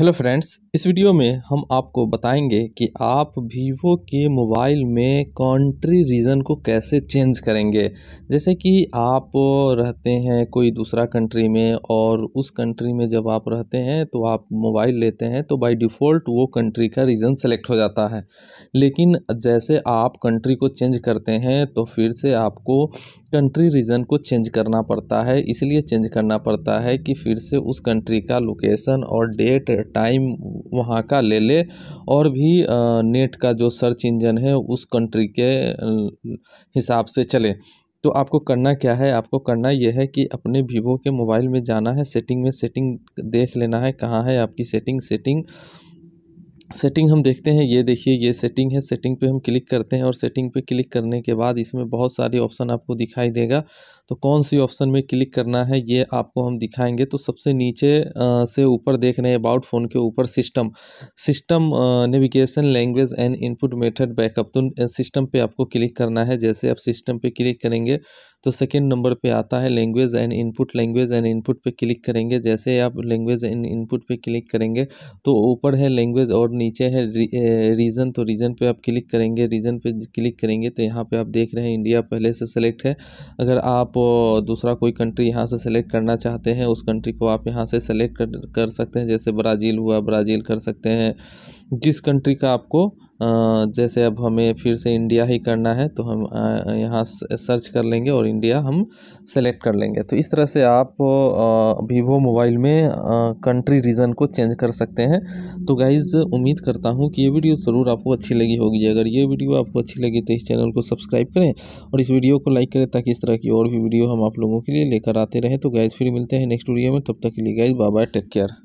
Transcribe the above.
hello friends इस video में हम आपको बताएंगे कि आप वीवो के मोबाइल में कंट्री रीजन को कैसे चेंज करेंगे जैसे कि आप रहते हैं कोई दूसरा कंट्री में और उस कंट्री में जब आप रहते हैं तो आप मोबाइल लेते हैं तो बाय डिफ़ॉल्ट वो कंट्री का रीजन सेलेक्ट हो जाता है लेकिन जैसे आप कंट्री को चेंज करते हैं तो फिर से आपको कंट्री रीजन को चेंज करना पड़ता है इसलिए चेंज करना पड़ता है कि फिर से उस कंट्री का लोकेसन और डेट टाइम वहाँ का ले ले और भी नेट का जो सर्च इंजन है उस कंट्री के हिसाब से चले तो आपको करना क्या है आपको करना यह है कि अपने वीवो के मोबाइल में जाना है सेटिंग में सेटिंग देख लेना है कहाँ है आपकी सेटिंग सेटिंग सेटिंग हम देखते हैं ये देखिए ये सेटिंग है सेटिंग पे हम क्लिक करते हैं और सेटिंग पे क्लिक करने के बाद इसमें बहुत सारे ऑप्शन आपको दिखाई देगा तो कौन सी ऑप्शन में क्लिक करना है ये आपको हम दिखाएंगे तो सबसे नीचे से ऊपर देख रहे हैं अबाउट फ़ोन के ऊपर system system navigation language and input method backup तो सिस्टम पे आपको क्लिक करना है जैसे आप सिस्टम पे क्लिक करेंगे तो सेकेंड नंबर पे आता है language and input language and input पे क्लिक करेंगे जैसे आप लैंग्वेज एंड इनपुट पे क्लिक करेंगे तो ऊपर है लैंग्वेज और नीचे है रीजन तो रीजन पे आप क्लिक करेंगे रीजन पे क्लिक करेंगे तो यहाँ पे आप देख रहे हैं इंडिया पहले से सेलेक्ट है अगर आप दूसरा कोई कंट्री यहाँ से सेलेक्ट करना चाहते हैं उस कंट्री को आप यहाँ से सेलेक्ट कर, कर सकते हैं जैसे ब्राज़ील हुआ ब्राज़ील कर सकते हैं जिस कंट्री का आपको जैसे अब हमें फिर से इंडिया ही करना है तो हम यहाँ सर्च कर लेंगे और इंडिया हम सेलेक्ट कर लेंगे तो इस तरह से आप वीवो मोबाइल में कंट्री रीजन को चेंज कर सकते हैं तो गाइज़ उम्मीद करता हूँ कि ये वीडियो ज़रूर आपको अच्छी लगी होगी अगर ये वीडियो आपको अच्छी लगी तो इस चैनल को सब्सक्राइब करें और इस वीडियो को लाइक करें ताकि इस तरह की और भी वीडियो हम आप लोगों के लिए लेकर आते रहें तो गाइज़ फिर मिलते हैं नेक्स्ट वीडियो में तब तक के लिए गाइज़ बाय टेक केयर